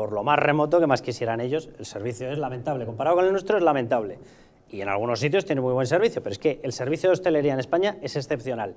por lo más remoto que más quisieran ellos, el servicio es lamentable. Comparado con el nuestro es lamentable y en algunos sitios tiene muy buen servicio, pero es que el servicio de hostelería en España es excepcional.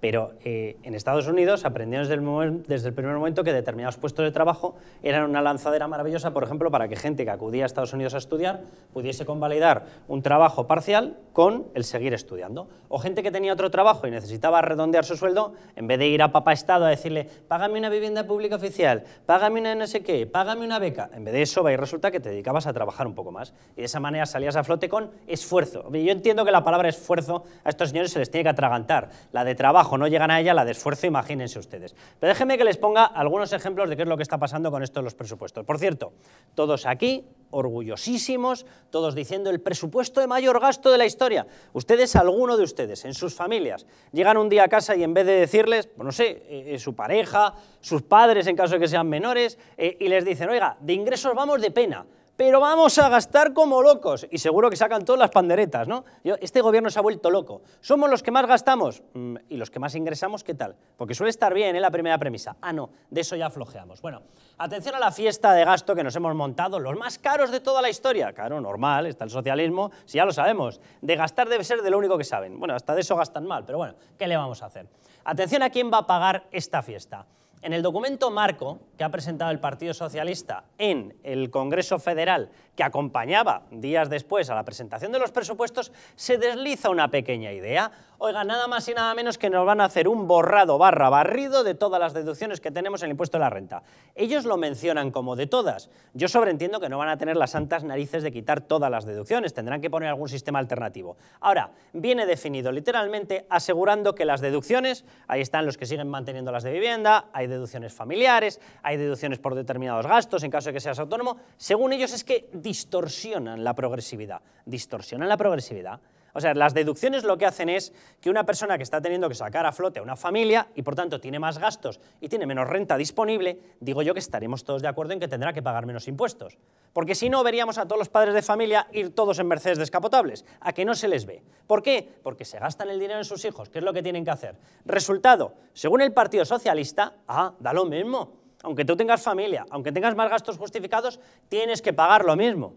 Pero eh, en Estados Unidos aprendieron desde el, primer momento que determinados puestos de trabajo eran una lanzadera maravillosa, por ejemplo, para que gente que acudía a Estados Unidos a estudiar pudiese convalidar un trabajo parcial con el seguir estudiando. O gente que tenía otro trabajo y necesitaba redondear su sueldo, en vez de ir a papá Estado a decirle, págame una vivienda pública oficial, págame una no sé qué, págame una beca, en vez de eso va y resulta que te dedicabas a trabajar un poco más. Y de esa manera salías a flote con esfuerzo. Yo entiendo que la palabra esfuerzo a estos señores se les tiene que atragantar. La de trabajo, no llegan a ella, la de esfuerzo, imagínense ustedes. Pero déjenme que les ponga algunos ejemplos de qué es lo que está pasando con esto de los presupuestos. Por cierto, todos aquí, orgullosísimos, todos diciendo el presupuesto de mayor gasto de la historia. Ustedes, alguno de ustedes, en sus familias, llegan un día a casa y en vez de decirles, pues no sé, eh, eh, su pareja, sus padres en caso de que sean menores, eh, y les dicen, oiga, de ingresos vamos de pena pero vamos a gastar como locos. Y seguro que sacan todas las panderetas, ¿no? Este gobierno se ha vuelto loco. ¿Somos los que más gastamos? Mm, ¿Y los que más ingresamos? ¿Qué tal? Porque suele estar bien, ¿eh? La primera premisa. Ah, no, de eso ya flojeamos. Bueno, atención a la fiesta de gasto que nos hemos montado, los más caros de toda la historia. Claro, normal, está el socialismo, si ya lo sabemos. De gastar debe ser de lo único que saben. Bueno, hasta de eso gastan mal, pero bueno, ¿qué le vamos a hacer? Atención a quién va a pagar esta fiesta. En el documento marco que ha presentado el Partido Socialista en el Congreso Federal, que acompañaba días después a la presentación de los presupuestos, se desliza una pequeña idea. Oiga, nada más y nada menos que nos van a hacer un borrado barra barrido de todas las deducciones que tenemos en el impuesto de la renta. Ellos lo mencionan como de todas. Yo sobreentiendo que no van a tener las santas narices de quitar todas las deducciones, tendrán que poner algún sistema alternativo. Ahora, viene definido literalmente asegurando que las deducciones, ahí están los que siguen manteniendo las de vivienda, hay deducciones familiares, hay deducciones por determinados gastos en caso de que seas autónomo. Según ellos es que distorsionan la progresividad. Distorsionan la progresividad. O sea, las deducciones lo que hacen es que una persona que está teniendo que sacar a flote a una familia y por tanto tiene más gastos y tiene menos renta disponible, digo yo que estaremos todos de acuerdo en que tendrá que pagar menos impuestos. Porque si no, veríamos a todos los padres de familia ir todos en Mercedes descapotables, a que no se les ve. ¿Por qué? Porque se gastan el dinero en sus hijos, que es lo que tienen que hacer. Resultado, según el Partido Socialista, ah, da lo mismo. Aunque tú tengas familia, aunque tengas más gastos justificados, tienes que pagar lo mismo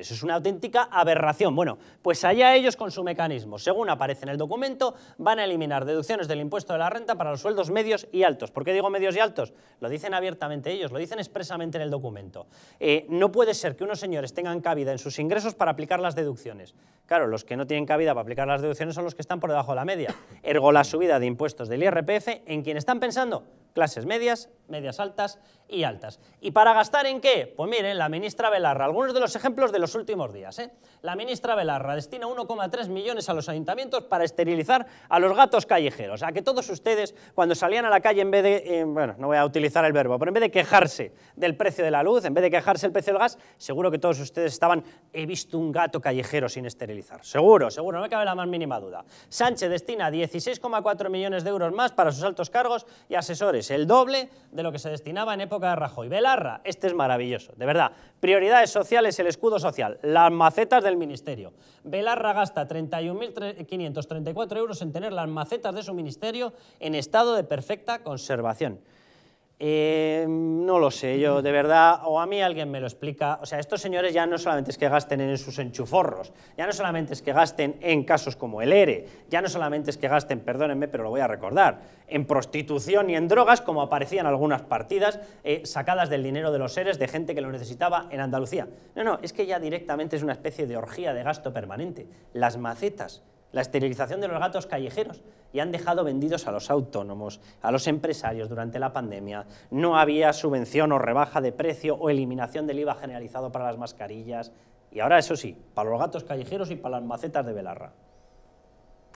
eso es una auténtica aberración. Bueno, pues allá ellos con su mecanismo. Según aparece en el documento, van a eliminar deducciones del impuesto de la renta para los sueldos medios y altos. ¿Por qué digo medios y altos? Lo dicen abiertamente ellos, lo dicen expresamente en el documento. Eh, no puede ser que unos señores tengan cabida en sus ingresos para aplicar las deducciones. Claro, los que no tienen cabida para aplicar las deducciones son los que están por debajo de la media. Ergo la subida de impuestos del IRPF en quien están pensando clases medias, medias altas y altas. ¿Y para gastar en qué? Pues miren, la ministra Velarra, algunos de los ejemplos de los últimos días. ¿eh? La ministra Belarra destina 1,3 millones a los ayuntamientos para esterilizar a los gatos callejeros. A que todos ustedes, cuando salían a la calle, en vez de, eh, bueno, no voy a utilizar el verbo, pero en vez de quejarse del precio de la luz, en vez de quejarse del precio del gas, seguro que todos ustedes estaban, he visto un gato callejero sin esterilizar. Seguro, seguro, no me cabe la más mínima duda. Sánchez destina 16,4 millones de euros más para sus altos cargos y asesores es el doble de lo que se destinaba en época de Rajoy. Belarra, este es maravilloso, de verdad. Prioridades sociales, el escudo social, las macetas del ministerio. Belarra gasta 31.534 euros en tener las macetas de su ministerio en estado de perfecta conservación. Eh, no lo sé, yo de verdad, o a mí alguien me lo explica. O sea, estos señores ya no solamente es que gasten en sus enchuforros, ya no solamente es que gasten en casos como el ERE, e, ya no solamente es que gasten, perdónenme, pero lo voy a recordar, en prostitución y en drogas, como aparecían algunas partidas eh, sacadas del dinero de los seres de gente que lo necesitaba en Andalucía. No, no, es que ya directamente es una especie de orgía de gasto permanente. Las macetas la esterilización de los gatos callejeros y han dejado vendidos a los autónomos, a los empresarios durante la pandemia. No había subvención o rebaja de precio o eliminación del IVA generalizado para las mascarillas. Y ahora, eso sí, para los gatos callejeros y para las macetas de Belarra.